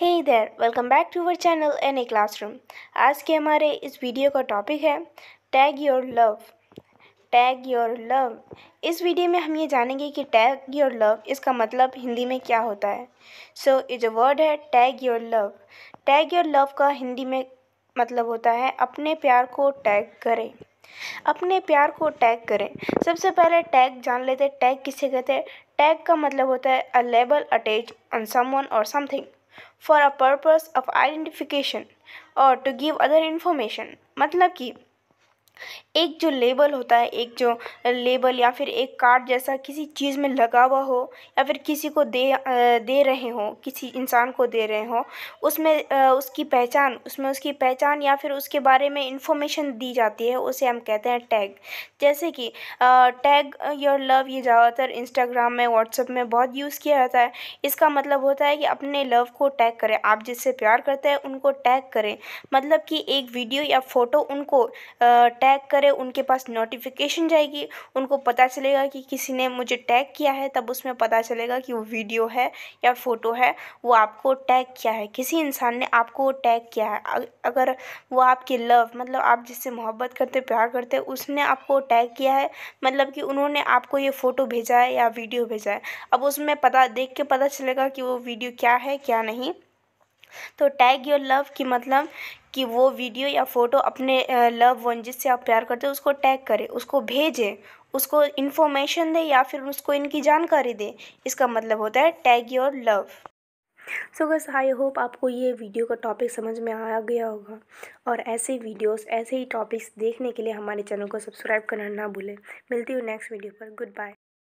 हे इधर welcome back to our channel N A classroom आज के हमारे इस वीडियो का टॉपिक है tag your love tag your love इस वीडियो में हम ये जानेंगे कि टैग योर लव इसका मतलब हिंदी में क्या होता है सो ये जो वर्ड है tag your love tag your love का हिंदी में मतलब होता है अपने प्यार को टैग करें अपने प्यार को टैग करें सबसे पहले टैग जान लेते टैग किसे कहते हैं टैग का मतलब होता है a label attach on someone और something for a purpose of identification or to give other information मतलब कि एक जो लेबल होता है एक जो लेबल या फिर एक कार्ड जैसा किसी चीज़ में लगा हुआ हो या फिर किसी को दे दे रहे हो किसी इंसान को दे रहे हो उसमें उसकी पहचान उसमें उसकी पहचान या फिर उसके बारे में इंफॉर्मेशन दी जाती है उसे हम कहते हैं टैग जैसे कि टैग योर लव ये ज़्यादातर इंस्टाग्राम में व्हाट्सअप में बहुत यूज़ किया जाता है इसका मतलब होता है कि अपने लव को टैग करें आप जिससे प्यार करते हैं उनको टैग करें मतलब कि एक वीडियो या फ़ोटो उनको टैग करें है उनके पास नोटिफिकेशन जाएगी उनको पता चलेगा कि किसी ने मुझे टैग किया है तब उसमें पता चलेगा कि वो वीडियो है या फ़ोटो है वो आपको टैग किया है किसी इंसान ने आपको टैग किया है अगर वो आपके लव मतलब आप जिससे मोहब्बत करते प्यार करते उसने आपको टैग किया है मतलब कि उन्होंने आपको ये फ़ोटो भेजा है या वीडियो भेजा है अब उसमें पता देख के पता चलेगा कि वो वीडियो क्या है क्या नहीं तो टैग योर लव की मतलब कि वो वीडियो या फ़ोटो अपने लव वन जिससे आप प्यार करते हो उसको टैग करें उसको भेजें उसको इन्फॉर्मेशन दें या फिर उसको इनकी जानकारी दें इसका मतलब होता है टैग योर लव सो बस आई होप आपको ये वीडियो का टॉपिक समझ में आ गया होगा और ऐसे वीडियोस ऐसे ही टॉपिक्स देखने के लिए हमारे चैनल को सब्सक्राइब करना ना भूलें मिलती हूँ नेक्स्ट वीडियो पर गुड बाय